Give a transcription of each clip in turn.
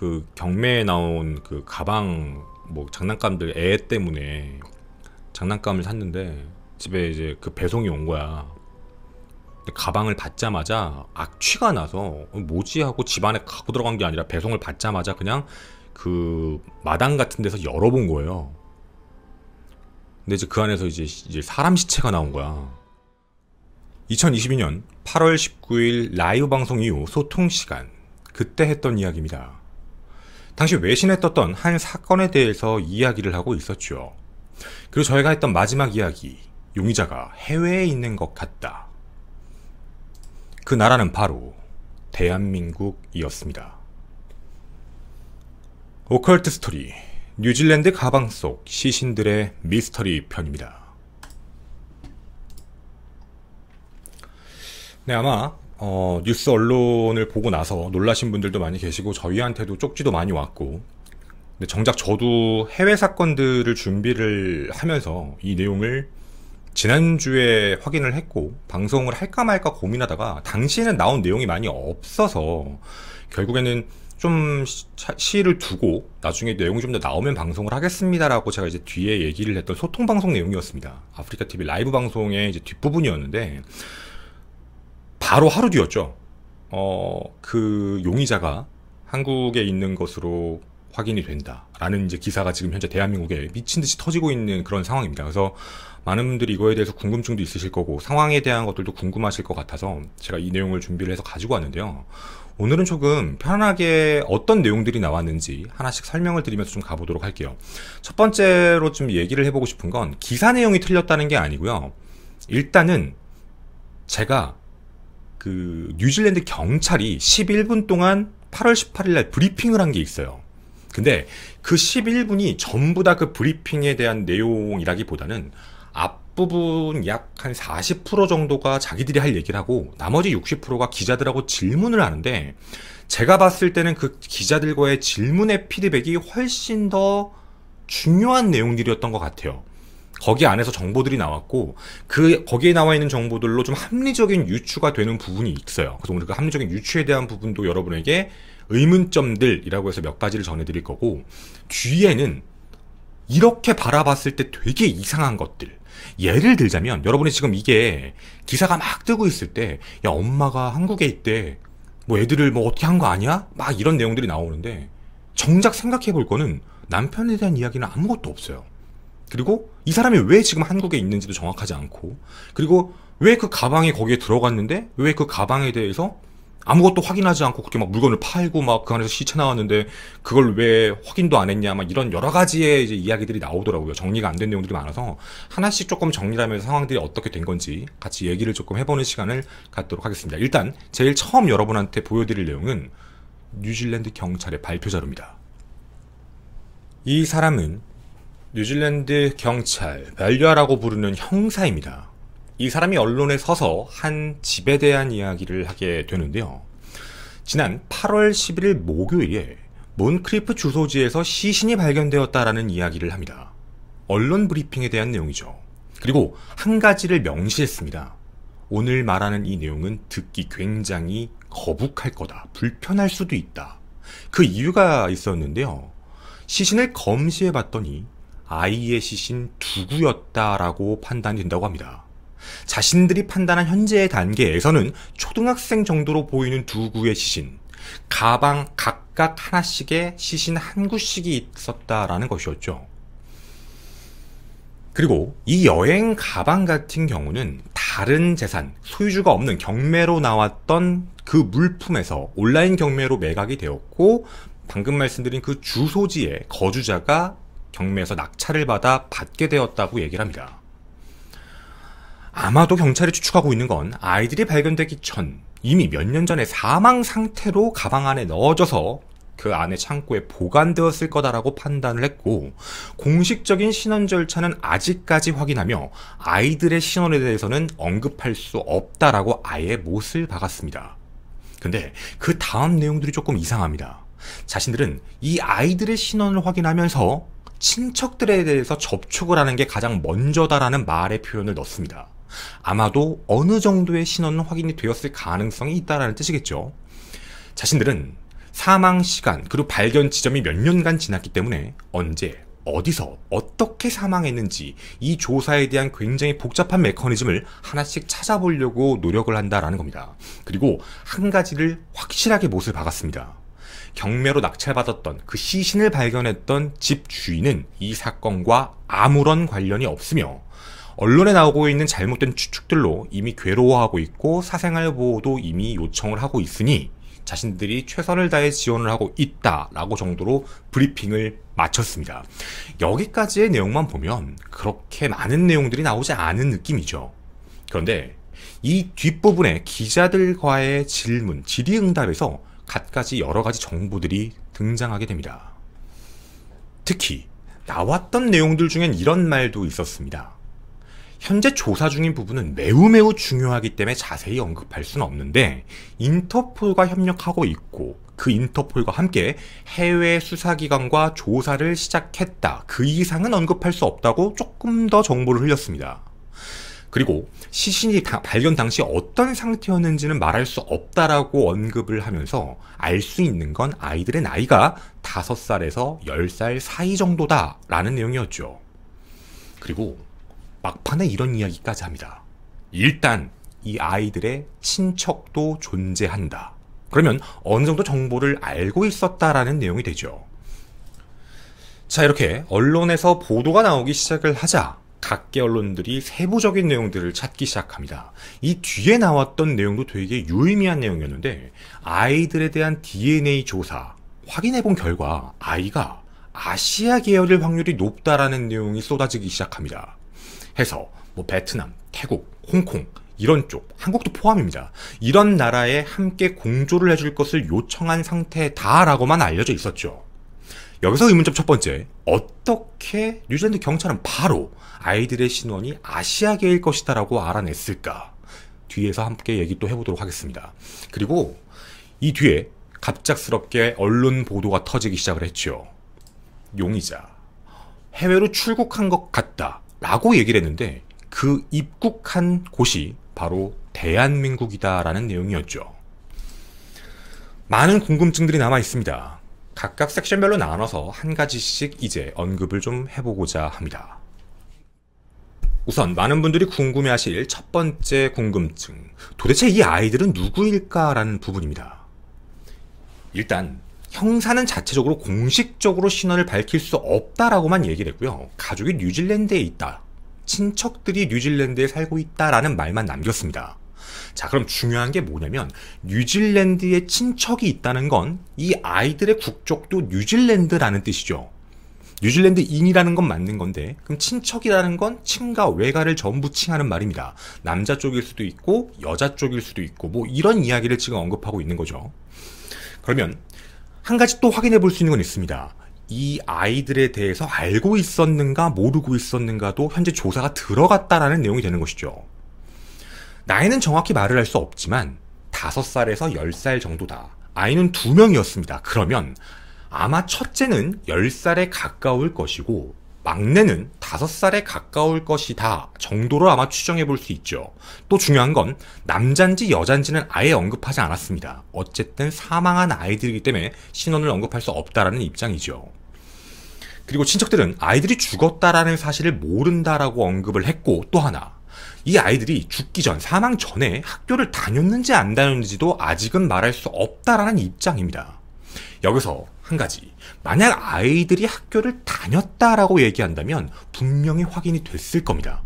그 경매에 나온 그 가방 뭐 장난감들 애 때문에 장난감을 샀는데 집에 이제 그 배송이 온 거야. 가방을 받자마자 악취가 나서 어, 뭐지 하고 집안에 갖고 들어간 게 아니라 배송을 받자마자 그냥 그 마당 같은 데서 열어본 거예요. 근데 이제 그 안에서 이제, 이제 사람 시체가 나온 거야. 2022년 8월 19일 라이브 방송 이후 소통 시간. 그때 했던 이야기입니다. 당시 외신에 떴던 한 사건에 대해서 이야기를 하고 있었죠. 그리고 저희가 했던 마지막 이야기, 용의자가 해외에 있는 것 같다. 그 나라는 바로 대한민국이었습니다. 오컬트 스토리, 뉴질랜드 가방 속 시신들의 미스터리 편입니다. 네, 아마 어, 뉴스 언론을 보고 나서 놀라신 분들도 많이 계시고 저희한테도 쪽지도 많이 왔고 근데 정작 저도 해외 사건들을 준비를 하면서 이 내용을 지난주에 확인을 했고 방송을 할까 말까 고민하다가 당시에는 나온 내용이 많이 없어서 결국에는 좀 시를 두고 나중에 내용이 좀 더 나오면 방송을 하겠습니다라고 제가 이제 뒤에 얘기를 했던 소통 방송 내용이었습니다. 아프리카 TV 라이브 방송의 이제 뒷부분이었는데 바로 하루 뒤였죠. 어, 그 용의자가 한국에 있는 것으로 확인이 된다라는 이제 기사가 지금 현재 대한민국에 미친 듯이 터지고 있는 그런 상황입니다. 그래서 많은 분들이 이거에 대해서 궁금증도 있으실 거고 상황에 대한 것들도 궁금하실 것 같아서 제가 이 내용을 준비를 해서 가지고 왔는데요. 오늘은 조금 편하게 안 어떤 내용들이 나왔는지 하나씩 설명을 드리면서 좀 가보도록 할게요. 첫 번째로 좀 얘기를 해보고 싶은 건 기사 내용이 틀렸다는 게 아니고요. 일단은 제가 그 뉴질랜드 경찰이 11분 동안 8월 18일 날 브리핑을 한 게 있어요. 근데 그 11분이 전부 다 그 브리핑에 대한 내용이라기보다는 앞부분 약 한 40% 정도가 자기들이 할 얘기를 하고 나머지 60%가 기자들하고 질문을 하는데 제가 봤을 때는 그 기자들과의 질문의 피드백이 훨씬 더 중요한 내용들이었던 것 같아요. 거기 안에서 정보들이 나왔고 그 거기에 나와 있는 정보들로 좀 합리적인 유추가 되는 부분이 있어요. 그래서 오늘 그 합리적인 유추에 대한 부분도 여러분에게 의문점들이라고 해서 몇 가지를 전해드릴 거고 뒤에는 이렇게 바라봤을 때 되게 이상한 것들 예를 들자면 여러분이 지금 이게 기사가 막 뜨고 있을 때 야 엄마가 한국에 있대 뭐 애들을 뭐 어떻게 한 거 아니야? 막 이런 내용들이 나오는데 정작 생각해 볼 거는 남편에 대한 이야기는 아무것도 없어요. 그리고 이 사람이 왜 지금 한국에 있는지도 정확하지 않고 그리고 왜 그 가방이 거기에 들어갔는데 왜 그 가방에 대해서 아무것도 확인하지 않고 그렇게 막 물건을 팔고 막 그 안에서 시체 나왔는데 그걸 왜 확인도 안 했냐 막 이런 여러 가지의 이제 이야기들이 나오더라고요. 정리가 안 된 내용들이 많아서 하나씩 조금 정리하면서 상황들이 어떻게 된 건지 같이 얘기를 조금 해보는 시간을 갖도록 하겠습니다. 일단 제일 처음 여러분한테 보여드릴 내용은 뉴질랜드 경찰의 발표 자료입니다. 이 사람은 뉴질랜드 경찰 밸류아라고 부르는 형사입니다. 이 사람이 언론에 서서 한 집에 대한 이야기를 하게 되는데요. 지난 8월 11일 목요일에 몬크리프 주소지에서 시신이 발견되었다라는 이야기를 합니다. 언론 브리핑에 대한 내용이죠. 그리고 한 가지를 명시했습니다. 오늘 말하는 이 내용은 듣기 굉장히 거북할 거다. 불편할 수도 있다. 그 이유가 있었는데요. 시신을 검시해 봤더니 아이의 시신 두구였다라고 판단이 된다고 합니다. 자신들이 판단한 현재의 단계에서는 초등학생 정도로 보이는 두 구의 시신, 가방 각각 하나씩의 시신 한 구씩이 있었다라는 것이었죠. 그리고 이 여행 가방 같은 경우는 다른 재산, 소유주가 없는 경매로 나왔던 그 물품에서 온라인 경매로 매각이 되었고, 방금 말씀드린 그 주소지에 거주자가 경매에서 낙찰을 받아 받게 되었다고 얘기를 합니다. 아마도 경찰이 추측하고 있는 건 아이들이 발견되기 전 이미 몇 년 전에 사망 상태로 가방 안에 넣어져서 그 안에 창고에 보관되었을 거다라고 판단을 했고 공식적인 신원 절차는 아직까지 확인하며 아이들의 신원에 대해서는 언급할 수 없다라고 아예 못을 박았습니다. 근데 그 다음 내용들이 조금 이상합니다. 자신들은 이 아이들의 신원을 확인하면서 친척들에 대해서 접촉을 하는 게 가장 먼저다라는 말의 표현을 넣습니다. 아마도 어느 정도의 신원은 확인이 되었을 가능성이 있다라는 뜻이겠죠. 자신들은 사망 시간 그리고 발견 지점이 몇 년간 지났기 때문에 언제 어디서 어떻게 사망했는지 이 조사에 대한 굉장히 복잡한 메커니즘을 하나씩 찾아보려고 노력을 한다라는 겁니다. 그리고 한 가지를 확실하게 못을 박았습니다. 경매로 낙찰받았던 그 시신을 발견했던 집 주인은 이 사건과 아무런 관련이 없으며 언론에 나오고 있는 잘못된 추측들로 이미 괴로워하고 있고 사생활 보호도 이미 요청을 하고 있으니 자신들이 최선을 다해 지원을 하고 있다라고 정도로 브리핑을 마쳤습니다. 여기까지의 내용만 보면 그렇게 많은 내용들이 나오지 않은 느낌이죠. 그런데 이 뒷부분에 기자들과의 질문, 질의응답에서 갖가지 여러 가지 정보들이 등장하게 됩니다. 특히 나왔던 내용들 중엔 이런 말도 있었습니다. 현재 조사 중인 부분은 매우 매우 중요하기 때문에 자세히 언급할 수는 없는데 인터폴과 협력하고 있고 그 인터폴과 함께 해외 수사기관과 조사를 시작했다. 그 이상은 언급할 수 없다고 조금 더 정보를 흘렸습니다. 그리고 시신이 발견 당시 어떤 상태였는지는 말할 수 없다라고 언급을 하면서 알 수 있는 건 아이들의 나이가 5살에서 10살 사이 정도다라는 내용이었죠. 그리고 막판에 이런 이야기까지 합니다. 일단 이 아이들의 친척도 존재한다. 그러면 어느 정도 정보를 알고 있었다라는 내용이 되죠. 자, 이렇게 언론에서 보도가 나오기 시작을 하자 각계 언론들이 세부적인 내용들을 찾기 시작합니다. 이 뒤에 나왔던 내용도 되게 유의미한 내용이었는데 아이들에 대한 DNA 조사 확인해 본 결과 아이가 아시아 계열일 확률이 높다라는 내용이 쏟아지기 시작합니다. 해서 뭐 베트남, 태국, 홍콩 이런 쪽, 한국도 포함입니다. 이런 나라에 함께 공조를 해줄 것을 요청한 상태다라고만 알려져 있었죠. 여기서 의문점 첫 번째 어떻게 뉴질랜드 경찰은 바로 아이들의 신원이 아시아계일 것이다 라고 알아냈을까 뒤에서 함께 얘기 또 해보도록 하겠습니다 그리고 이 뒤에 갑작스럽게 언론 보도가 터지기 시작을 했죠 용의자 해외로 출국한 것 같다 라고 얘기를 했는데 그 입국한 곳이 바로 대한민국이다라는 내용이었죠 많은 궁금증들이 남아 있습니다 각각 섹션별로 나눠서 한 가지씩 이제 언급을 좀 해보고자 합니다. 우선 많은 분들이 궁금해하실 첫 번째 궁금증. 도대체 이 아이들은 누구일까라는 부분입니다. 일단 형사는 자체적으로 공식적으로 신원을 밝힐 수 없다라고만 얘기를 했고요. 가족이 뉴질랜드에 있다. 친척들이 뉴질랜드에 살고 있다라는 말만 남겼습니다. 자, 그럼 중요한 게 뭐냐면 뉴질랜드에 친척이 있다는 건 이 아이들의 국적도 뉴질랜드라는 뜻이죠. 뉴질랜드인이라는 건 맞는 건데 그럼 친척이라는 건 친가 외가를 전부 칭하는 말입니다. 남자 쪽일 수도 있고 여자 쪽일 수도 있고 뭐 이런 이야기를 지금 언급하고 있는 거죠. 그러면 한 가지 또 확인해 볼 수 있는 건 있습니다. 이 아이들에 대해서 알고 있었는가 모르고 있었는가도 현재 조사가 들어갔다라는 내용이 되는 것이죠. 나이는 정확히 말을 할 수 없지만 5살에서 10살 정도다. 아이는 2명이었습니다. 그러면 아마 첫째는 10살에 가까울 것이고 막내는 5살에 가까울 것이다 정도로 아마 추정해 볼 수 있죠. 또 중요한 건 남잔지 여잔지는 아예 언급하지 않았습니다. 어쨌든 사망한 아이들이기 때문에 신원을 언급할 수 없다라는 입장이죠. 그리고 친척들은 아이들이 죽었다라는 사실을 모른다라고 언급을 했고 또 하나 이 아이들이 죽기 전 사망 전에 학교를 다녔는지 안 다녔는지도 아직은 말할 수 없다라는 입장입니다. 여기서 한 가지. 만약 아이들이 학교를 다녔다라고 얘기한다면 분명히 확인이 됐을 겁니다.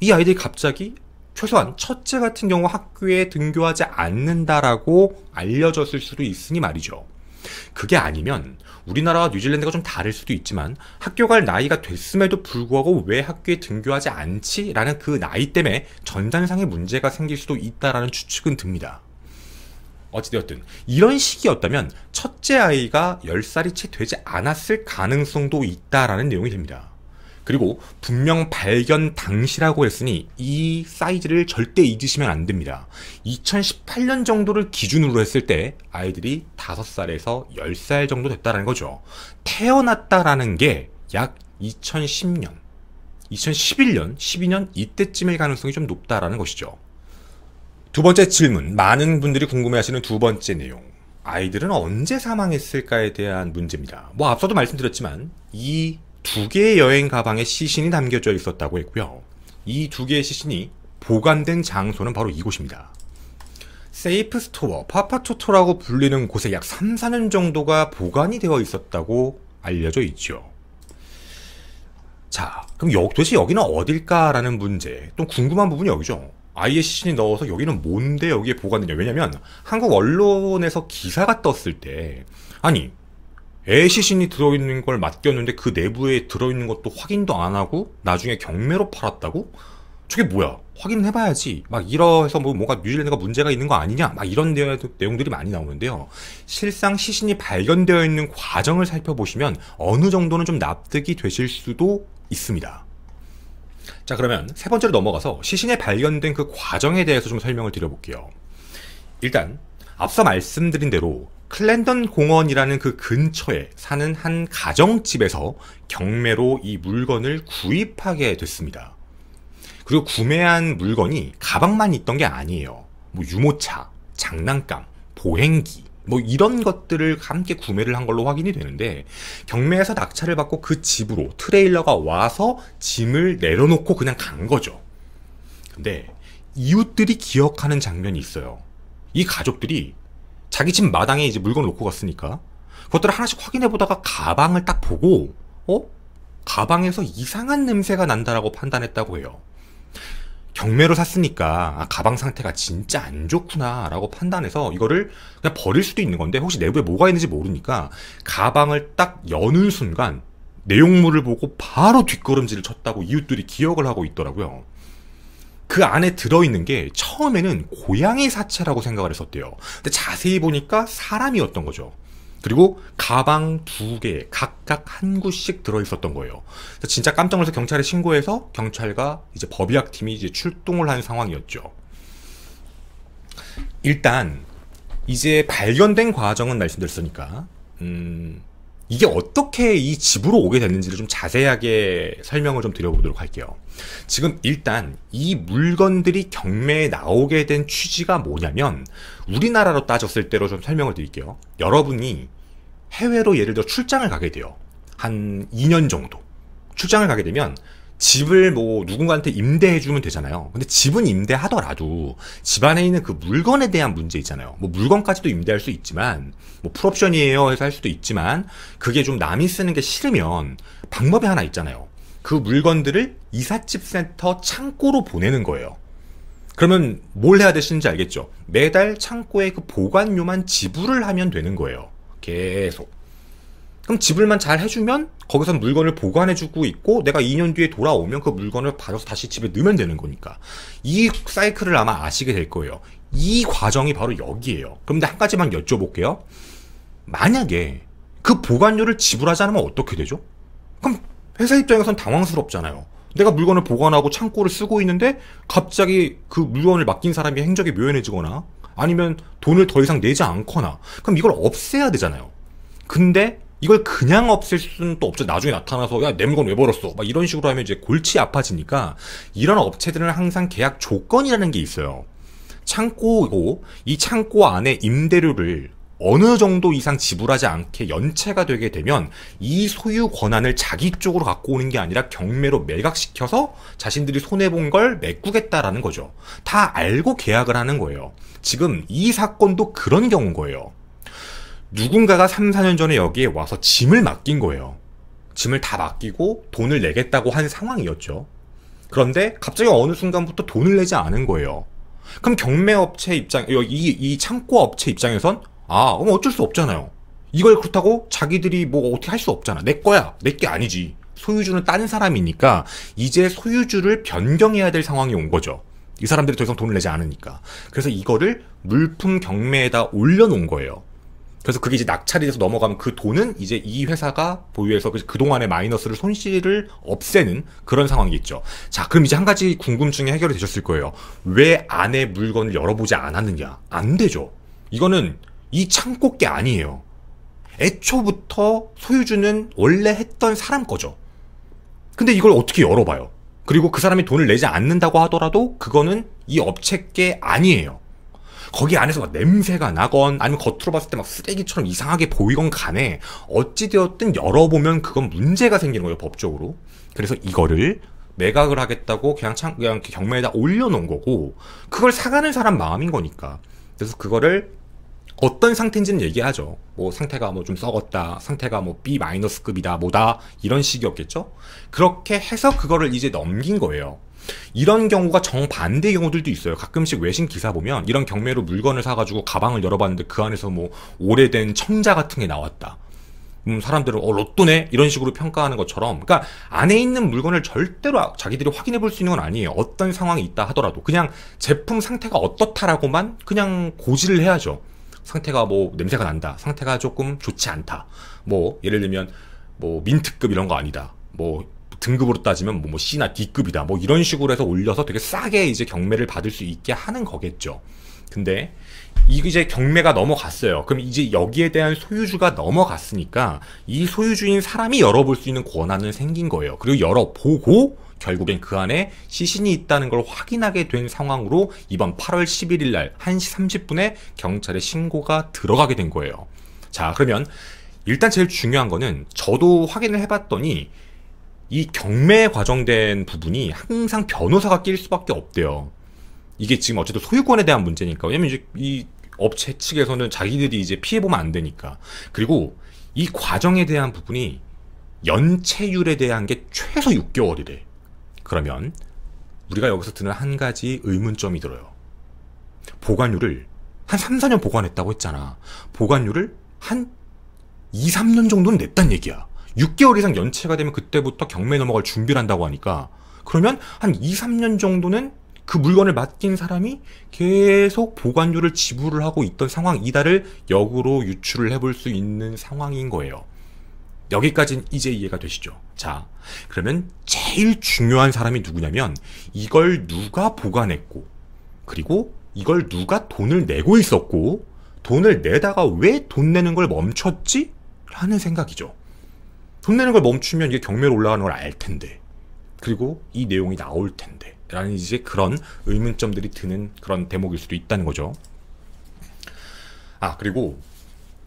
이 아이들이 갑자기 최소한 첫째 같은 경우 학교에 등교하지 않는다라고 알려졌을 수도 있으니 말이죠. 그게 아니면 우리나라와 뉴질랜드가 좀 다를 수도 있지만 학교 갈 나이가 됐음에도 불구하고 왜 학교에 등교하지 않지? 라는 그 나이 때문에 전산상의 문제가 생길 수도 있다라는 추측은 듭니다. 어찌되었든 이런 식이었다면 첫째 아이가 10살이 채 되지 않았을 가능성도 있다라는 내용이 됩니다. 그리고 분명 발견 당시라고 했으니 이 사이즈를 절대 잊으시면 안 됩니다. 2018년 정도를 기준으로 했을 때 아이들이 5살에서 10살 정도 됐다는 거죠. 태어났다라는 게 약 2010년, 2011년, 12년 이때쯤일 가능성이 좀 높다라는 것이죠. 두 번째 질문, 많은 분들이 궁금해하시는 두 번째 내용. 아이들은 언제 사망했을까에 대한 문제입니다. 뭐 앞서도 말씀드렸지만 이두 개의 여행 가방에 시신이 담겨져 있었다고 했고요. 이 두 개의 시신이 보관된 장소는 바로 이곳입니다. 세이프 스토어, 파파토토라고 불리는 곳에 약 3, 4년 정도가 보관이 되어 있었다고 알려져 있죠. 자, 그럼 도대체 여기는 어딜까라는 문제, 또 궁금한 부분이 여기죠. 아이의 시신이 넣어서 여기는 뭔데 여기에 보관되냐. 왜냐면 한국 언론에서 기사가 떴을 때, 아니, 애시신이 들어있는 걸 맡겼는데 그 내부에 들어있는 것도 확인도 안 하고 나중에 경매로 팔았다고? 저게 뭐야? 확인해봐야지. 막 이러해서 뭐 뭔가 뉴질랜드가 문제가 있는 거 아니냐? 막 이런 내용들이 많이 나오는데요. 실상 시신이 발견되어 있는 과정을 살펴보시면 어느 정도는 좀 납득이 되실 수도 있습니다. 자 그러면 세 번째로 넘어가서 시신에 발견된 그 과정에 대해서 좀 설명을 드려볼게요. 일단 앞서 말씀드린 대로 클랜던 공원이라는 그 근처에 사는 한 가정집에서 경매로 이 물건을 구입하게 됐습니다. 그리고 구매한 물건이 가방만 있던 게 아니에요. 뭐 유모차, 장난감, 보행기, 뭐 이런 것들을 함께 구매를 한 걸로 확인이 되는데 경매에서 낙찰을 받고 그 집으로 트레일러가 와서 짐을 내려놓고 그냥 간 거죠. 근데 이웃들이 기억하는 장면이 있어요. 이 가족들이 자기 집 마당에 이제 물건 을 놓고 갔으니까 그것들을 하나씩 확인해 보다가 가방을 딱 보고 어? 가방에서 이상한 냄새가 난다라고 판단했다고 해요. 경매로 샀으니까 아, 가방 상태가 진짜 안 좋구나라고 판단해서 이거를 그냥 버릴 수도 있는 건데 혹시 내부에 뭐가 있는지 모르니까 가방을 딱 여는 순간 내용물을 보고 바로 뒷걸음질을 쳤다고 이웃들이 기억을 하고 있더라고요. 그 안에 들어있는 게 처음에는 고양이 사체라고 생각을 했었대요. 근데 자세히 보니까 사람이었던 거죠. 그리고 가방 두 개 각각 한 구씩 들어있었던 거예요. 진짜 깜짝 놀라서 경찰에 신고해서 경찰과 이제 법의학팀이 이제 출동을 한 상황이었죠. 일단 이제 발견된 과정은 말씀드렸으니까 음, 이게 어떻게 이 집으로 오게 됐는지를 좀 자세하게 설명을 좀 드려보도록 할게요. 지금 일단 이 물건들이 경매에 나오게 된 취지가 뭐냐면 우리나라로 따졌을 때로 좀 설명을 드릴게요. 여러분이 해외로 예를 들어 출장을 가게 돼요. 한 2년 정도. 출장을 가게 되면 집을 뭐 누군가한테 임대해주면 되잖아요. 근데 집은 임대하더라도 집 안에 있는 그 물건에 대한 문제 있잖아요. 뭐 물건까지도 임대할 수 있지만 뭐 풀옵션이에요 해서 할 수도 있지만 그게 좀 남이 쓰는 게 싫으면 방법이 하나 있잖아요. 그 물건들을 이삿집 센터 창고로 보내는 거예요. 그러면 뭘 해야 되시는지 알겠죠? 매달 창고에 그 보관료만 지불을 하면 되는 거예요. 계속. 그럼 지불만 잘 해주면 거기서 물건을 보관해주고 있고 내가 2년 뒤에 돌아오면 그 물건을 받아서 다시 집에 넣으면 되는 거니까 이 사이클을 아마 아시게 될 거예요. 이 과정이 바로 여기에요. 그런데한 가지만 여쭤볼게요. 만약에 그 보관료를 지불하지 않으면 어떻게 되죠? 그럼 회사 입장에선 당황스럽잖아요. 내가 물건을 보관하고 창고를 쓰고 있는데 갑자기 그 물건을 맡긴 사람이 행적이 묘연해지거나 아니면 돈을 더 이상 내지 않거나 그럼 이걸 없애야 되잖아요. 근데 이걸 그냥 없앨 수는 또 없죠. 나중에 나타나서 야내 물건 왜 버렸어? 막 이런 식으로 하면 이제 골치 아파지니까 이런 업체들은 항상 계약 조건이라는 게 있어요. 창고고 이 창고 안에 임대료를 어느 정도 이상 지불하지 않게 연체가 되게 되면 이 소유 권한을 자기 쪽으로 갖고 오는 게 아니라 경매로 매각시켜서 자신들이 손해본 걸 메꾸겠다라는 거죠. 다 알고 계약을 하는 거예요. 지금 이 사건도 그런 경우인 거예요. 누군가가 3, 4년 전에 여기에 와서 짐을 맡긴 거예요. 짐을 다 맡기고 돈을 내겠다고 한 상황이었죠. 그런데 갑자기 어느 순간부터 돈을 내지 않은 거예요. 그럼 경매업체 입장, 이, 이 창고업체 입장에선, 아, 그럼 어쩔 수 없잖아요. 이걸 그렇다고 자기들이 뭐 어떻게 할 수 없잖아. 내 거야. 내 게 아니지. 소유주는 다른 사람이니까 이제 소유주를 변경해야 될 상황이 온 거죠. 이 사람들이 더 이상 돈을 내지 않으니까. 그래서 이거를 물품 경매에다 올려놓은 거예요. 그래서 그게 이제 낙찰이 돼서 넘어가면 그 돈은 이제 이 회사가 보유해서 그동안의 마이너스를 손실을 없애는 그런 상황이겠죠. 자, 그럼 이제 한 가지 궁금증이 해결이 되셨을 거예요. 왜 안에 물건을 열어보지 않았느냐? 안 되죠. 이거는 이 창고 께 아니에요. 애초부터 소유주는 원래 했던 사람 거죠. 근데 이걸 어떻게 열어봐요? 그리고 그 사람이 돈을 내지 않는다고 하더라도 그거는 이 업체 께 아니에요. 거기 안에서 막 냄새가 나건 아니면 겉으로 봤을 때 막 쓰레기처럼 이상하게 보이건 간에 어찌되었든 열어보면 그건 문제가 생기는 거예요 법적으로 그래서 이거를 매각을 하겠다고 그냥 창 그냥 경매에다 올려놓은 거고 그걸 사가는 사람 마음인 거니까 그래서 그거를 어떤 상태인지는 얘기하죠. 뭐 상태가 뭐 좀 썩었다, 상태가 뭐 B 마이너스급이다, 뭐다 이런 식이었겠죠. 그렇게 해서 그거를 이제 넘긴 거예요. 이런 경우가 정반대의 경우들도 있어요. 가끔씩 외신 기사 보면 이런 경매로 물건을 사가지고 가방을 열어봤는데 그 안에서 뭐 오래된 청자 같은 게 나왔다. 음, 사람들은 어 로또네 이런 식으로 평가하는 것처럼 그러니까 안에 있는 물건을 절대로 자기들이 확인해 볼 수 있는 건 아니에요 어떤 상황이 있다 하더라도 그냥 제품 상태가 어떻다라고만 그냥 고지를 해야죠 상태가 뭐 냄새가 난다 상태가 조금 좋지 않다 뭐 예를 들면 뭐 민트급 이런 거 아니다 뭐 등급으로 따지면 뭐, 뭐 C나 D급이다. 뭐 이런 식으로 해서 올려서 되게 싸게 이제 경매를 받을 수 있게 하는 거겠죠. 근데 이제 경매가 넘어갔어요. 그럼 이제 여기에 대한 소유주가 넘어갔으니까 이 소유주인 사람이 열어볼 수 있는 권한은 생긴 거예요. 그리고 열어보고 결국엔 그 안에 시신이 있다는 걸 확인하게 된 상황으로 이번 8월 11일 날 1시 30분에 경찰에 신고가 들어가게 된 거예요. 자, 그러면 일단 제일 중요한 거는 저도 확인을 해봤더니 이경매 과정된 부분이 항상 변호사가 낄 수밖에 없대요. 이게 지금 어쨌든 소유권에 대한 문제니까. 왜냐면 이제 이 업체 측에서는 자기들이 이제 피해보면 안 되니까. 그리고 이 과정에 대한 부분이 연체율에 대한 게 최소 6개월이래. 그러면 우리가 여기서 드는 한 가지 의문점이 들어요. 보관료를 한 3, 4년 보관했다고 했잖아. 보관료를 한 2, 3년 정도는 냈단 얘기야. 6개월 이상 연체가 되면 그때부터 경매 넘어갈 준비를 한다고 하니까 그러면 한 2, 3년 정도는 그 물건을 맡긴 사람이 계속 보관료를 지불을 하고 있던 상황 이달을 역으로 유출을 해볼 수 있는 상황인 거예요. 여기까지는 이제 이해가 되시죠? 자, 그러면 제일 중요한 사람이 누구냐면 이걸 누가 보관했고 그리고 이걸 누가 돈을 내고 있었고 돈을 내다가 왜 돈 내는 걸 멈췄지? 라는 생각이죠. 돈 내는 걸 멈추면 이게 경매로 올라가는 걸 알 텐데. 그리고 이 내용이 나올 텐데. 라는 이제 그런 의문점들이 드는 그런 대목일 수도 있다는 거죠. 아, 그리고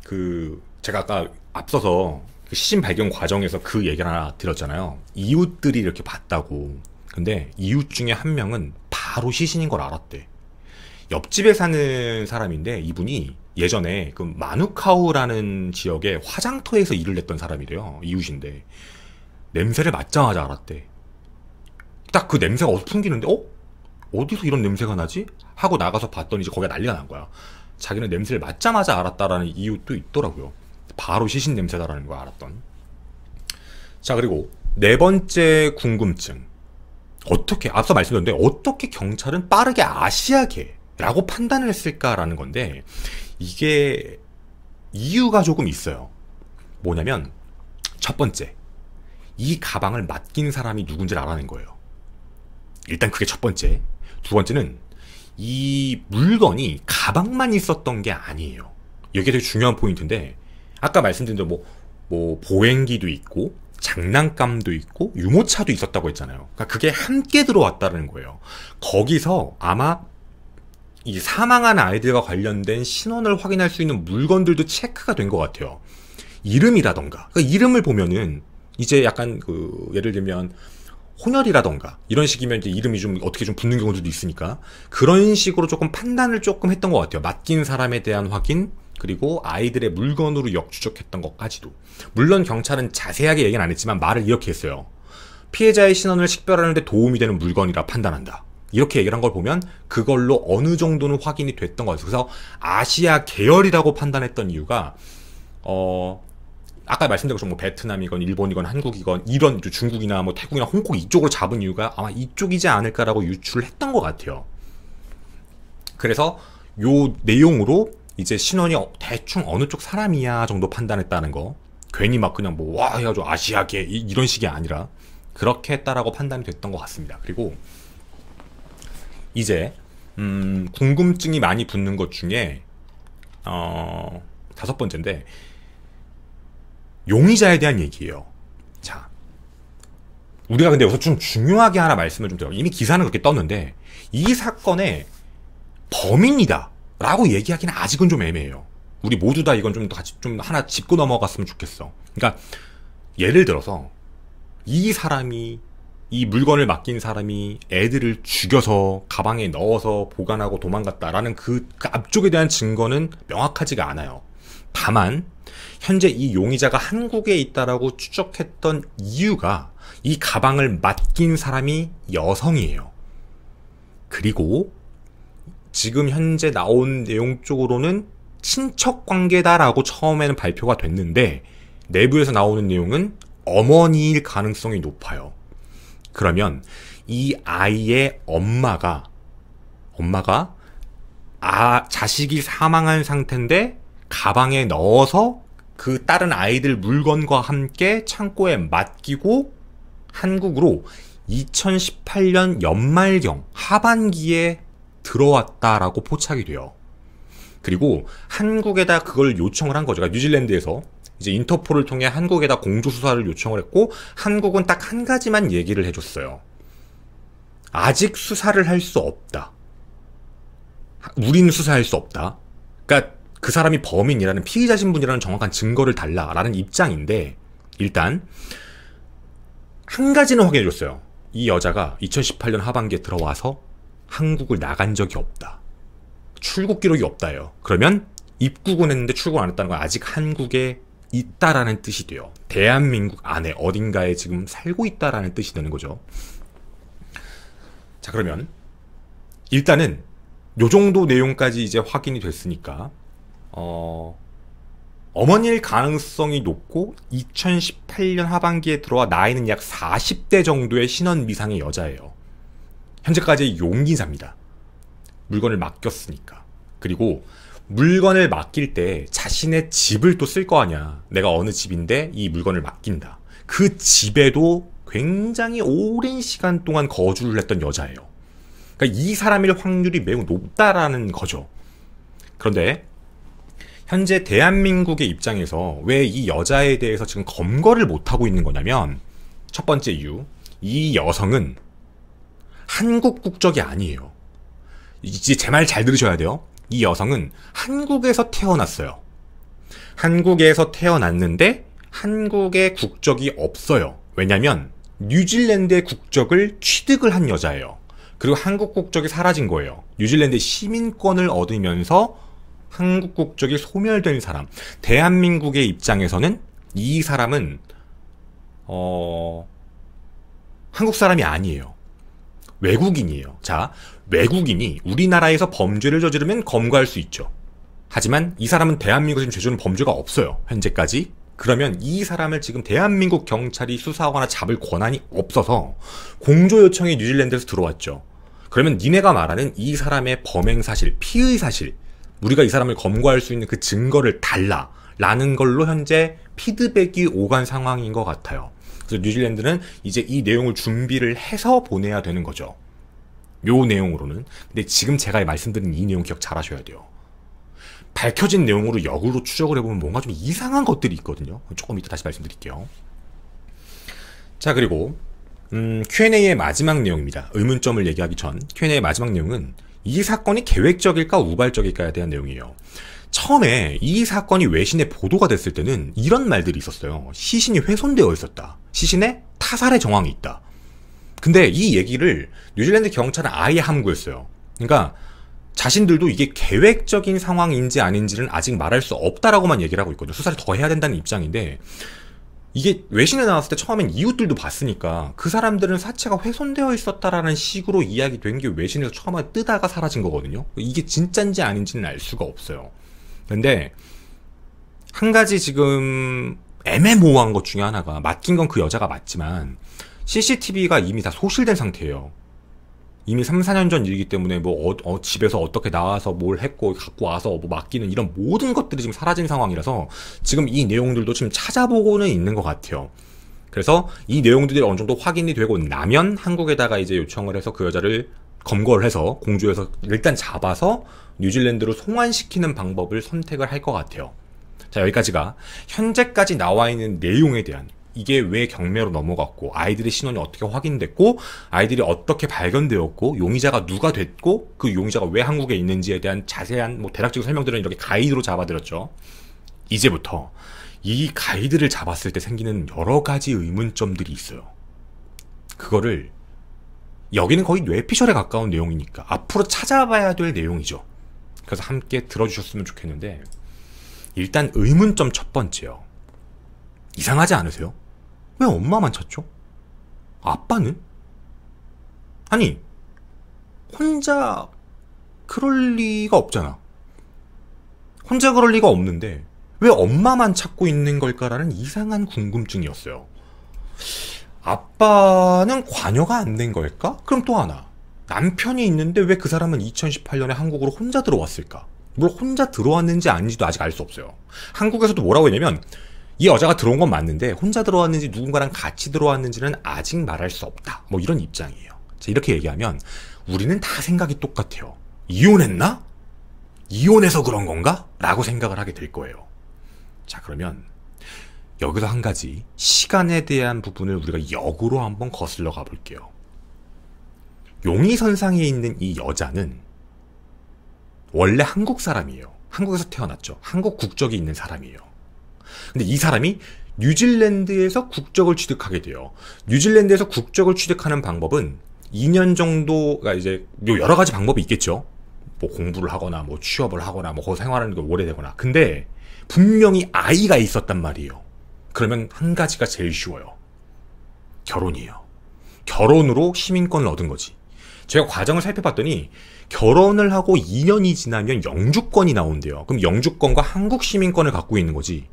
그 제가 아까 앞서서 그 시신 발견 과정에서 그 얘기를 하나 들었잖아요 이웃들이 이렇게 봤다고. 근데 이웃 중에 한 명은 바로 시신인 걸 알았대. 옆집에 사는 사람인데 이분이 예전에 그 마누카우라는 지역의 화장터에서 일을 했던 사람이래요. 이웃인데. 냄새를 맡자마자 알았대. 딱 그 냄새가 어디 풍기는데, 어? 어디서 이런 냄새가 나지? 하고 나가서 봤더니 이제 거기가 난리가 난 거야. 자기는 냄새를 맡자마자 알았다라는 이유도 있더라고요. 바로 시신 냄새다라는 걸 알았던. 자, 그리고 네 번째 궁금증. 어떻게, 앞서 말씀드렸는데, 어떻게 경찰은 빠르게 아시아계라고 판단을 했을까라는 건데, 이게 이유가 조금 있어요. 뭐냐면 첫 번째, 이 가방을 맡긴 사람이 누군지를 알아낸 거예요. 일단 그게 첫 번째. 두 번째는 이 물건이 가방만 있었던 게 아니에요. 여기 되게 중요한 포인트인데 아까 말씀드린 대로 뭐, 뭐 보행기도 있고 장난감도 있고 유모차도 있었다고 했잖아요. 그러니까 그게 함께 들어왔다는 거예요. 거기서 아마 이 사망한 아이들과 관련된 신원을 확인할 수 있는 물건들도 체크가 된 것 같아요. 이름이라던가. 그러니까 이름을 보면은 이제 약간 그 예를 들면 혼혈이라던가 이런 식이면 이제 이름이 좀 어떻게 좀 붙는 경우도 들 있으니까 그런 식으로 조금 판단을 조금 했던 것 같아요. 맡긴 사람에 대한 확인 그리고 아이들의 물건으로 역추적했던 것까지도 물론 경찰은 자세하게 얘기는 안 했지만 말을 이렇게 했어요. 피해자의 신원을 식별하는데 도움이 되는 물건이라 판단한다. 이렇게 얘기를 한 걸 보면 그걸로 어느 정도는 확인이 됐던 거죠. 그래서 아시아 계열이라고 판단했던 이유가 어 아까 말씀드린 뭐 베트남이건 일본이건 한국이건 이런 중국이나 뭐 태국이나 홍콩 이쪽으로 잡은 이유가 아마 이쪽이지 않을까라고 유출을 했던 것 같아요. 그래서 요 내용으로 이제 신원이 어, 대충 어느 쪽 사람이야 정도 판단했다는 거. 괜히 막 그냥 뭐 와 해가지고 아시아계 이런 식이 아니라 그렇게 했다라고 판단이 됐던 것 같습니다. 그리고 이제 음, 궁금증이 많이 붙는 것 중에 어, 다섯 번째인데 용의자에 대한 얘기예요. 자, 우리가 근데 여기서 좀 중요하게 하나 말씀을 좀 드려요. 이미 기사는 그렇게 떴는데 이 사건의 범인이다라고 얘기하기는 아직은 좀 애매해요. 우리 모두 다 이건 좀 같이 좀 하나 짚고 넘어갔으면 좋겠어. 그러니까 예를 들어서 이 사람이 이 물건을 맡긴 사람이 애들을 죽여서 가방에 넣어서 보관하고 도망갔다라는 그, 그 앞쪽에 대한 증거는 명확하지가 않아요. 다만 현재 이 용의자가 한국에 있다라고 추적했던 이유가 이 가방을 맡긴 사람이 여성이에요. 그리고 지금 현재 나온 내용 쪽으로는 친척 관계다라고 처음에는 발표가 됐는데 내부에서 나오는 내용은 어머니일 가능성이 높아요. 그러면 이 아이의 엄마가 엄마가 아 자식이 사망한 상태인데 가방에 넣어서 그 다른 아이들 물건과 함께 창고에 맡기고 한국으로 2018년 연말경 하반기에 들어왔다라고 포착이 돼요. 그리고 한국에다 그걸 요청을 한 거죠. 그러니까 뉴질랜드에서 이제 인터폴을 통해 한국에다 공조 수사를 요청을 했고 한국은 딱 한 가지만 얘기를 해줬어요. 아직 수사를 할 수 없다. 우리는 수사할 수 없다. 그러니까 그 사람이 범인이라는 피의자 신분이라는 정확한 증거를 달라라는 입장인데 일단 한 가지는 확인해줬어요. 이 여자가 2018년 하반기에 들어와서 한국을 나간 적이 없다. 출국 기록이 없다요. 그러면 입국은 했는데 출국 안 했다는 건 아직 한국에 있다라는 뜻이 돼요. 대한민국 안에 어딘가에 지금 살고 있다라는 뜻이 되는 거죠. 자, 그러면 일단은 요 정도 내용까지 이제 확인이 됐으니까 어 어머니일 가능성이 높고 2018년 하반기에 들어와 나이는 약 40대 정도의 신원 미상의 여자예요. 현재까지 용기사입니다 물건을 맡겼으니까. 그리고 물건을 맡길 때 자신의 집을 또 쓸 거 아니야. 내가 어느 집인데 이 물건을 맡긴다. 그 집에도 굉장히 오랜 시간 동안 거주를 했던 여자예요. 그러니까 이 사람일 확률이 매우 높다라는 거죠. 그런데 현재 대한민국의 입장에서 왜 이 여자에 대해서 지금 검거를 못하고 있는 거냐면 첫 번째 이유, 이 여성은 한국 국적이 아니에요. 이제 제 말 잘 들으셔야 돼요. 이 여성은 한국에서 태어났어요. 한국에서 태어났는데 한국의 국적이 없어요. 왜냐면 뉴질랜드의 국적을 취득을 한 여자예요. 그리고 한국 국적이 사라진 거예요. 뉴질랜드 의 시민권을 얻으면서 한국 국적이 소멸된 사람. 대한민국의 입장에서는 이 사람은 어 한국 사람이 아니에요. 외국인이에요. 자, 외국인이 우리나라에서 범죄를 저지르면 검거할 수 있죠. 하지만 이 사람은 대한민국에서 죄주는 범죄가 없어요. 현재까지. 그러면 이 사람을 지금 대한민국 경찰이 수사하거나 잡을 권한이 없어서 공조 요청이 뉴질랜드에서 들어왔죠. 그러면 니네가 말하는 이 사람의 범행 사실, 피의 사실, 우리가 이 사람을 검거할 수 있는 그 증거를 달라. 라는 걸로 현재 피드백이 오간 상황인 것 같아요. 그래서 뉴질랜드는 이제 이 내용을 준비를 해서 보내야 되는 거죠. 요 내용으로는. 근데 지금 제가 말씀드린 이 내용 기억 잘 하셔야 돼요. 밝혀진 내용으로 역으로 추적을 해보면 뭔가 좀 이상한 것들이 있거든요. 조금 이따 다시 말씀드릴게요. 자, 그리고, 음, Q&A의 마지막 내용입니다. 의문점을 얘기하기 전, Q&A의 마지막 내용은 이 사건이 계획적일까 우발적일까에 대한 내용이에요. 처음에 이 사건이 외신에 보도가 됐을 때는 이런 말들이 있었어요. 시신이 훼손되어 있었다. 시신에 타살의 정황이 있다. 근데 이 얘기를 뉴질랜드 경찰은 아예 함구했어요. 그러니까 자신들도 이게 계획적인 상황인지 아닌지는 아직 말할 수 없다라고만 얘기를 하고 있거든요. 수사를 더 해야 된다는 입장인데 이게 외신에 나왔을 때 처음엔 이웃들도 봤으니까 그 사람들은 사체가 훼손되어 있었다라는 식으로 이야기된 게 외신에서 처음에 뜨다가 사라진 거거든요. 이게 진짠지 아닌지는 알 수가 없어요. 근데 한 가지 지금 애매모호한 것 중에 하나가 맡긴 건 그 여자가 맞지만 CCTV가 이미 다 소실된 상태예요. 이미 3, 4년 전 일이기 때문에 뭐 어, 어, 집에서 어떻게 나와서 뭘 했고 갖고 와서 뭐 맡기는 이런 모든 것들이 지금 사라진 상황이라서 지금 이 내용들도 지금 찾아보고는 있는 것 같아요. 그래서 이 내용들이 어느 정도 확인이 되고 나면 한국에다가 이제 요청을 해서 그 여자를 검거를 해서 공주에서 일단 잡아서 뉴질랜드로 송환시키는 방법을 선택을 할 것 같아요. 자, 여기까지가 현재까지 나와 있는 내용에 대한 이게 왜 경매로 넘어갔고 아이들의 신원이 어떻게 확인됐고 아이들이 어떻게 발견되었고 용의자가 누가 됐고 그 용의자가 왜 한국에 있는지에 대한 자세한 뭐 대략적인 설명들은 이렇게 가이드로 잡아드렸죠. 이제부터 이 가이드를 잡았을 때 생기는 여러 가지 의문점들이 있어요. 그거를 여기는 거의 뇌피셜에 가까운 내용이니까 앞으로 찾아봐야 될 내용이죠. 그래서 함께 들어주셨으면 좋겠는데 일단 의문점 첫 번째요. 이상하지 않으세요? 왜 엄마만 찾죠? 아빠는? 아니 혼자 그럴 리가 없잖아. 혼자 그럴 리가 없는데 왜 엄마만 찾고 있는 걸까라는 이상한 궁금증이었어요. 아빠는 관여가 안 된 걸까? 그럼 또 하나. 남편이 있는데 왜 그 사람은 2018년에 한국으로 혼자 들어왔을까? 물론 혼자 들어왔는지 아닌지도 아직 알 수 없어요. 한국에서도 뭐라고 했냐면 이 여자가 들어온 건 맞는데 혼자 들어왔는지 누군가랑 같이 들어왔는지는 아직 말할 수 없다. 뭐 이런 입장이에요. 자, 이렇게 얘기하면 우리는 다 생각이 똑같아요. 이혼했나? 이혼해서 그런 건가? 라고 생각을 하게 될 거예요. 자, 그러면 여기서 한 가지 시간에 대한 부분을 우리가 역으로 한번 거슬러 가볼게요. 용의선상에 있는 이 여자는 원래 한국 사람이에요. 한국에서 태어났죠. 한국 국적이 있는 사람이에요. 근데 이 사람이 뉴질랜드에서 국적을 취득하게 돼요. 뉴질랜드에서 국적을 취득하는 방법은 2년 정도가 이제 뭐 여러 가지 방법이 있겠죠. 뭐 공부를 하거나 뭐 취업을 하거나 뭐 그 생활하는 게 오래되거나. 근데 분명히 아이가 있었단 말이에요. 그러면 한 가지가 제일 쉬워요. 결혼이에요. 결혼으로 시민권을 얻은 거지. 제가 과정을 살펴봤더니 결혼을 하고 2년이 지나면 영주권이 나온대요. 그럼 영주권과 한국 시민권을 갖고 있는 거지.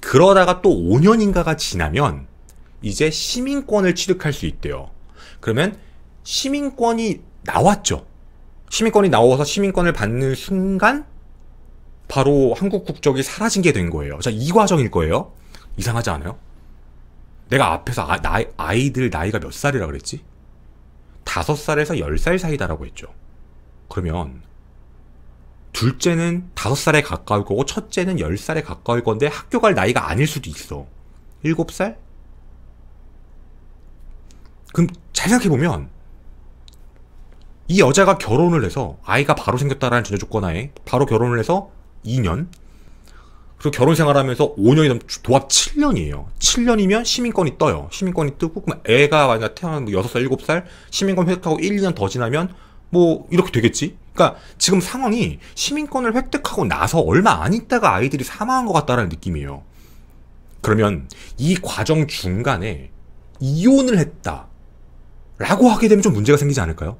그러다가 또 5년인가가 지나면 이제 시민권을 취득할 수 있대요. 그러면 시민권이 나왔죠. 시민권이 나와서 시민권을 받는 순간 바로 한국 국적이 사라진 게 된 거예요. 자, 이 과정일 거예요. 이상하지 않아요? 내가 앞에서 아, 나이, 아이들 나이가 몇 살이라 고 그랬지? 다섯 살에서 열 살 사이다라고 했죠. 그러면 둘째는 다섯 살에 가까울 거고 첫째는 열 살에 가까울 건데 학교 갈 나이가 아닐 수도 있어. 일곱 살? 그럼 잘 생각해보면 이 여자가 결혼을 해서 아이가 바로 생겼다라는 전제 조건 하에 바로 결혼을 해서 2년 그리고 결혼 생활하면서 5년이 넘 도합 7년이에요. 7년이면 시민권이 떠요. 시민권이 뜨고 그럼 애가 만약 태어난 뭐 6살, 7살 시민권 획득하고 1, 2년 더 지나면 뭐 이렇게 되겠지. 그러니까 지금 상황이 시민권을 획득하고 나서 얼마 안 있다가 아이들이 사망한 것 같다라는 느낌이에요. 그러면 이 과정 중간에 이혼을 했다라고 하게 되면 좀 문제가 생기지 않을까요?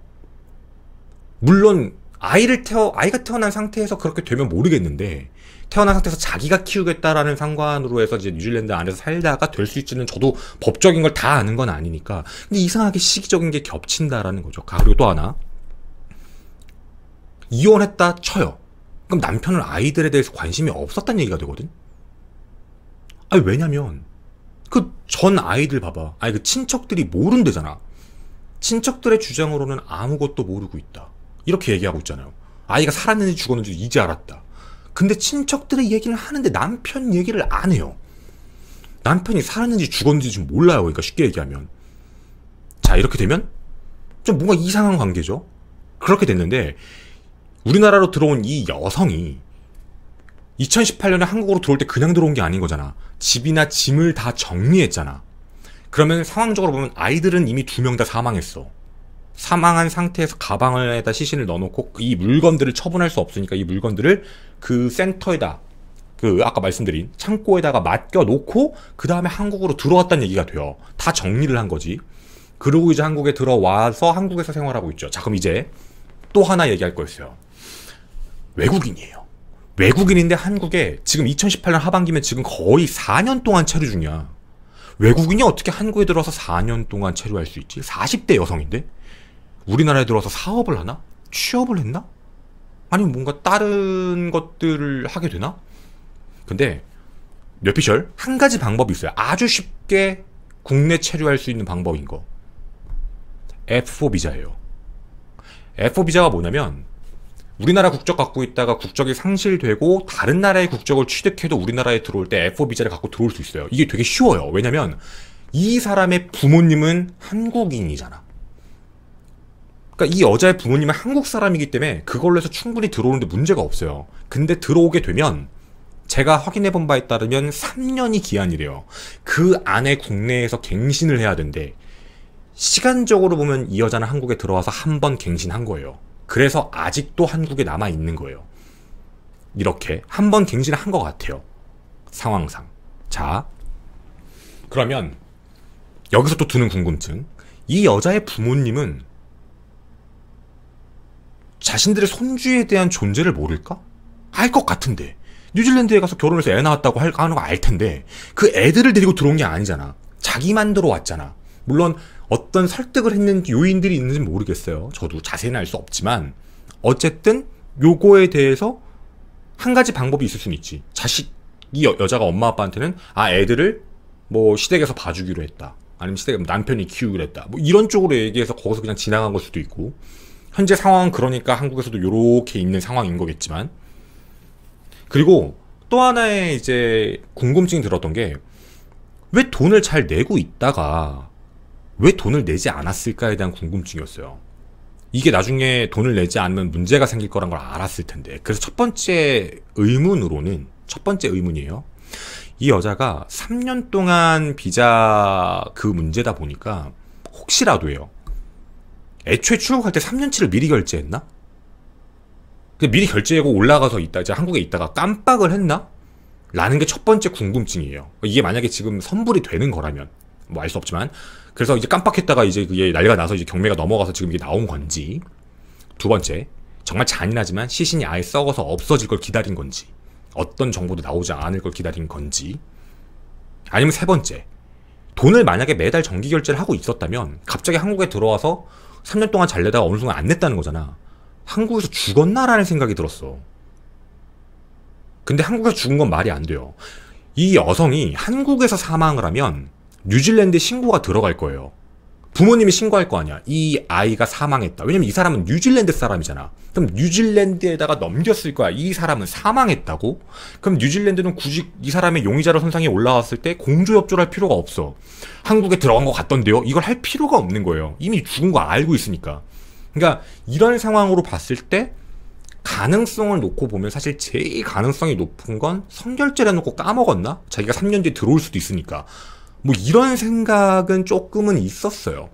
물론 아이를 태어 아이가 태어난 상태에서 그렇게 되면 모르겠는데 태어난 상태에서 자기가 키우겠다라는 상관으로 해서 이제 뉴질랜드 안에서 살다가 될 수 있지는 저도 법적인 걸 다 아는 건 아니니까 근데 이상하게 시기적인 게 겹친다라는 거죠. 아, 그리고 또 하나 이혼했다 쳐요. 그럼 남편은 아이들에 대해서 관심이 없었다는 얘기가 되거든. 아니 왜냐면 그 전 아이들 봐봐. 아니 그 친척들이 모른대잖아. 친척들의 주장으로는 아무것도 모르고 있다. 이렇게 얘기하고 있잖아요. 아이가 살았는지 죽었는지 이제 알았다. 근데 친척들의 얘기를 하는데 남편 얘기를 안 해요. 남편이 살았는지 죽었는지 좀 몰라요. 그러니까 쉽게 얘기하면. 자, 이렇게 되면 좀 뭔가 이상한 관계죠. 그렇게 됐는데 우리나라로 들어온 이 여성이 2018년에 한국으로 들어올 때 그냥 들어온 게 아닌 거잖아. 집이나 짐을 다 정리했잖아. 그러면 상황적으로 보면 아이들은 이미 두 명 다 사망했어. 사망한 상태에서 가방에다 시신을 넣어놓고 이 물건들을 처분할 수 없으니까 이 물건들을 그 센터에다 그 아까 말씀드린 창고에다가 맡겨 놓고 그 다음에 한국으로 들어왔다는 얘기가 돼요. 다 정리를 한 거지. 그러고 이제 한국에 들어와서 한국에서 생활하고 있죠. 자 그럼 이제 또 하나 얘기할 거였어요. 외국인이에요. 외국인인데 한국에 지금 2018년 하반기면 지금 거의 4년 동안 체류 중이야. 외국인이 어떻게 한국에 들어와서 4년 동안 체류할 수 있지? 40대 여성인데? 우리나라에 들어와서 사업을 하나? 취업을 했나? 아니면 뭔가 다른 것들을 하게 되나? 근데 뇌피셜 한 가지 방법이 있어요. 아주 쉽게 국내 체류할 수 있는 방법인 거. F4 비자예요. F4 비자가 뭐냐면 우리나라 국적 갖고 있다가 국적이 상실되고 다른 나라의 국적을 취득해도 우리나라에 들어올 때 F4 비자를 갖고 들어올 수 있어요. 이게 되게 쉬워요. 왜냐면 이 사람의 부모님은 한국인이잖아. 그러니까 이 여자의 부모님은 한국 사람이기 때문에 그걸로 해서 충분히 들어오는데 문제가 없어요. 근데 들어오게 되면 제가 확인해 본 바에 따르면 3년이 기한이래요. 그 안에 국내에서 갱신을 해야 된대. 시간적으로 보면 이 여자는 한국에 들어와서 한 번 갱신한 거예요. 그래서 아직도 한국에 남아 있는 거예요. 이렇게 한 번 갱신을 한 것 같아요. 상황상. 자, 그러면 여기서 또 드는 궁금증. 이 여자의 부모님은 자신들의 손주에 대한 존재를 모를까? 알 것 같은데. 뉴질랜드에 가서 결혼해서 애 낳았다고 할, 하는 거 알 텐데 그 애들을 데리고 들어온 게 아니잖아. 자기만 들어왔잖아. 물론 어떤 설득을 했는 요인들이 있는지 는 모르겠어요. 저도 자세히는 알 수 없지만 어쨌든 요거에 대해서 한 가지 방법이 있을 수는 있지. 자식이 여, 여자가 엄마 아빠한테는 아 애들을 뭐 시댁에서 봐주기로 했다. 아니면 시댁 뭐 남편이 키우기로 했다. 뭐 이런 쪽으로 얘기해서 거기서 그냥 지나간 걸 수도 있고 현재 상황은 그러니까 한국에서도 이렇게 있는 상황인 거겠지만 그리고 또 하나의 이제 궁금증이 들었던 게 왜 돈을 잘 내고 있다가 왜 돈을 내지 않았을까에 대한 궁금증이었어요. 이게 나중에 돈을 내지 않으면 문제가 생길 거란 걸 알았을 텐데. 그래서 첫 번째 의문으로는, 첫 번째 의문이에요. 이 여자가 3년 동안 비자 그 문제다 보니까 혹시라도요. 애초에 출국할 때 3년치를 미리 결제했나? 그 미리 결제하고 올라가서 있다 이제 한국에 있다가 깜빡을 했나? 라는 게 첫 번째 궁금증이에요. 이게 만약에 지금 선불이 되는 거라면 뭐 알 수 없지만 그래서 이제 깜빡했다가 이제 그게 난리가 나서 이제 경매가 넘어가서 지금 이게 나온 건지 두 번째 정말 잔인하지만 시신이 아예 썩어서 없어질 걸 기다린 건지 어떤 정보도 나오지 않을 걸 기다린 건지 아니면 세 번째 돈을 만약에 매달 정기 결제를 하고 있었다면 갑자기 한국에 들어와서 3년 동안 잘 내다가 어느 순간 안 냈다는 거잖아. 한국에서 죽었나라는 생각이 들었어. 근데 한국에서 죽은 건 말이 안 돼요. 이 여성이 한국에서 사망을 하면 뉴질랜드에 신고가 들어갈 거예요. 부모님이 신고할 거 아니야. 이 아이가 사망했다. 왜냐면 이 사람은 뉴질랜드 사람이잖아. 그럼 뉴질랜드에다가 넘겼을 거야. 이 사람은 사망했다고? 그럼 뉴질랜드는 굳이 이 사람의 용의자로 선상에 올라왔을 때 공조협조를 할 필요가 없어. 한국에 들어간 것 같던데요? 이걸 할 필요가 없는 거예요. 이미 죽은 거 알고 있으니까. 그러니까 이런 상황으로 봤을 때 가능성을 놓고 보면 사실 제일 가능성이 높은 건 성결제를 놓고 까먹었나? 자기가 3년 뒤에 들어올 수도 있으니까. 뭐 이런 생각은 조금은 있었어요.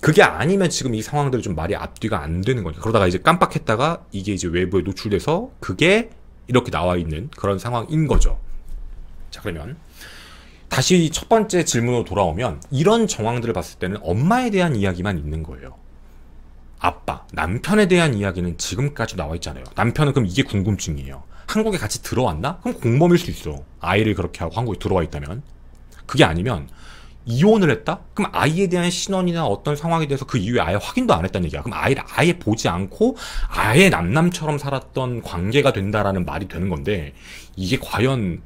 그게 아니면 지금 이 상황들이 좀 말이 앞뒤가 안 되는 거죠 그러다가 이제 깜빡했다가 이게 이제 외부에 노출돼서 그게 이렇게 나와 있는 그런 상황인 거죠. 자, 그러면 다시 첫 번째 질문으로 돌아오면 이런 정황들을 봤을 때는 엄마에 대한 이야기만 있는 거예요. 아빠, 남편에 대한 이야기는 지금까지 나와 있잖아요. 남편은 그럼 이게 궁금증이에요. 한국에 같이 들어왔나? 그럼 공범일 수 있어. 아이를 그렇게 하고 한국에 들어와 있다면. 그게 아니면 이혼을 했다? 그럼 아이에 대한 신원이나 어떤 상황에 대해서 그 이후에 아예 확인도 안 했다는 얘기야. 그럼 아이를 아예 보지 않고 아예 남남처럼 살았던 관계가 된다라는 말이 되는 건데 이게 과연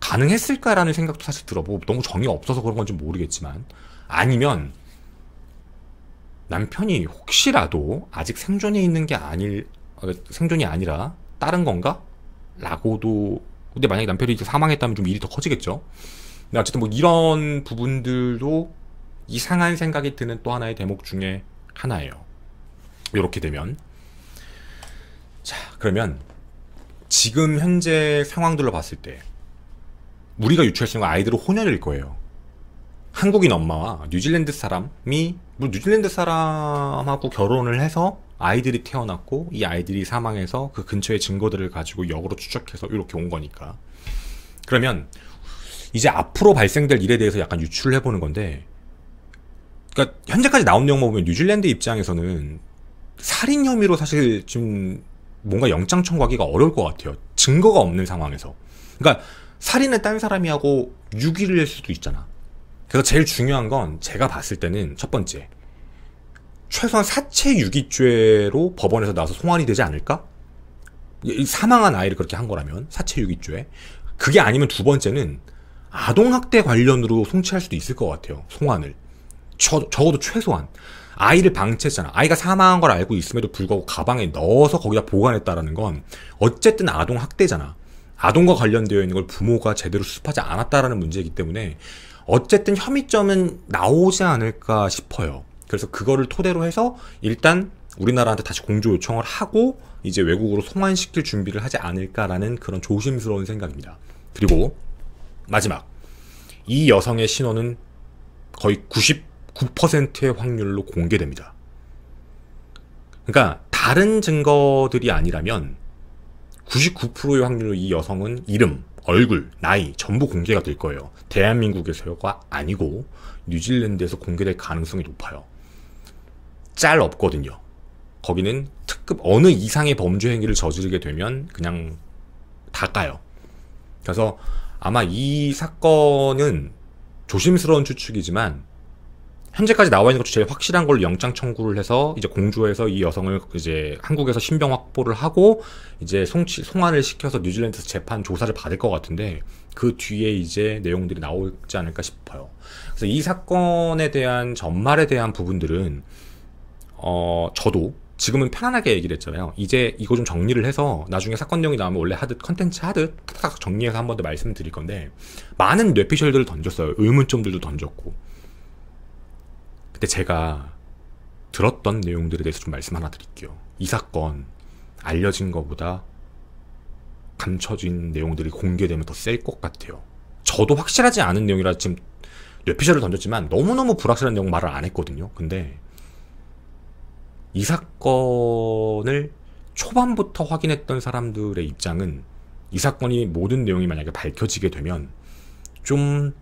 가능했을까라는 생각도 사실 들어보고 너무 정이 없어서 그런 건지 모르겠지만 아니면 남편이 혹시라도 아직 생존에 있는 게 아닐 어, 생존이 아니라 다른 건가? 라고도 근데 만약에 남편이 이제 사망했다면 좀 일이 더 커지겠죠. 근데 어쨌든 뭐 이런 부분들도 이상한 생각이 드는 또 하나의 대목 중에 하나예요. 이렇게 되면 자 그러면 지금 현재 상황들로 봤을 때 우리가 유추할 수 있는 건 아이들은 혼혈일 거예요. 한국인 엄마와 뉴질랜드 사람이 뭐 뉴질랜드 사람하고 결혼을 해서 아이들이 태어났고 이 아이들이 사망해서 그 근처의 증거들을 가지고 역으로 추적해서 이렇게 온 거니까 그러면 이제 앞으로 발생될 일에 대해서 약간 유출을 해보는 건데 그러니까 현재까지 나온 내용만 보면 뉴질랜드 입장에서는 살인 혐의로 사실 지금 뭔가 영장 청구하기가 어려울 것 같아요. 증거가 없는 상황에서. 그러니까 살인을 딴 사람이 하고 유기를 할 수도 있잖아. 그래서 제일 중요한 건 제가 봤을 때는 첫 번째 최소한 사체 유기죄로 법원에서 나와서 송환이 되지 않을까? 사망한 아이를 그렇게 한 거라면 사체 유기죄. 그게 아니면 두 번째는 아동학대 관련으로 송치할 수도 있을 것 같아요. 송환을. 저, 적어도 최소한. 아이를 방치했잖아. 아이가 사망한 걸 알고 있음에도 불구하고 가방에 넣어서 거기다 보관했다라는 건 어쨌든 아동 학대잖아. 아동과 관련되어 있는 걸 부모가 제대로 수습하지 않았다라는 문제이기 때문에 어쨌든 혐의점은 나오지 않을까 싶어요. 그래서 그거를 토대로 해서 일단 우리나라한테 다시 공조 요청을 하고 이제 외국으로 송환시킬 준비를 하지 않을까라는 그런 조심스러운 생각입니다. 그리고 마지막 이 여성의 신원은 거의 99%의 확률로 공개됩니다. 그러니까 다른 증거들이 아니라면 99%의 확률로 이 여성은 이름, 얼굴, 나이 전부 공개가 될 거예요. 대한민국에서가 아니고 뉴질랜드에서 공개될 가능성이 높아요. 짤 없거든요. 거기는 특급 어느 이상의 범죄 행위를 저지르게 되면 그냥 다 까요. 그래서 아마 이 사건은 조심스러운 추측이지만 현재까지 나와 있는 것 중 제일 확실한 걸로 영장 청구를 해서 이제 공주에서 이 여성을 이제 한국에서 신병 확보를 하고 이제 송, 치 송환을 시켜서 뉴질랜드에서 재판 조사를 받을 것 같은데 그 뒤에 이제 내용들이 나오지 않을까 싶어요. 그래서 이 사건에 대한 전말에 대한 부분들은 어 저도 지금은 편안하게 얘기를 했잖아요. 이제 이거 좀 정리를 해서 나중에 사건내용이 나오면 원래 하듯 컨텐츠 하듯 탁탁 정리해서 한 번 더 말씀드릴 건데 많은 뇌피셜들을 던졌어요. 의문점들도 던졌고. 근데 제가 들었던 내용들에 대해서 좀 말씀 하나 드릴게요. 이 사건 알려진 것보다 감춰진 내용들이 공개되면 더 셀 것 같아요. 저도 확실하지 않은 내용이라 지금 뇌피셜을 던졌지만 너무너무 불확실한 내용 말을 안 했거든요. 근데 이 사건을 초반부터 확인했던 사람들의 입장은 이 사건이 모든 내용이 만약에 밝혀지게 되면 좀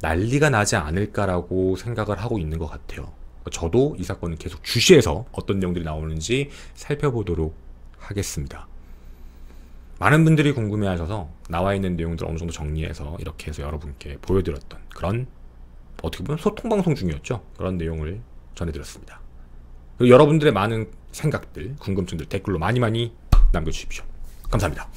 난리가 나지 않을까라고 생각을 하고 있는 것 같아요. 저도 이 사건을 계속 주시해서 어떤 내용들이 나오는지 살펴보도록 하겠습니다. 많은 분들이 궁금해 하셔서 나와 있는 내용들 어느 정도 정리해서 이렇게 해서 여러분께 보여드렸던 그런 어떻게 보면 소통방송 중이었죠. 그런 내용을 전해드렸습니다. 여러분들의 많은 생각들, 궁금증들 댓글로 많이 많이 남겨주십시오. 감사합니다.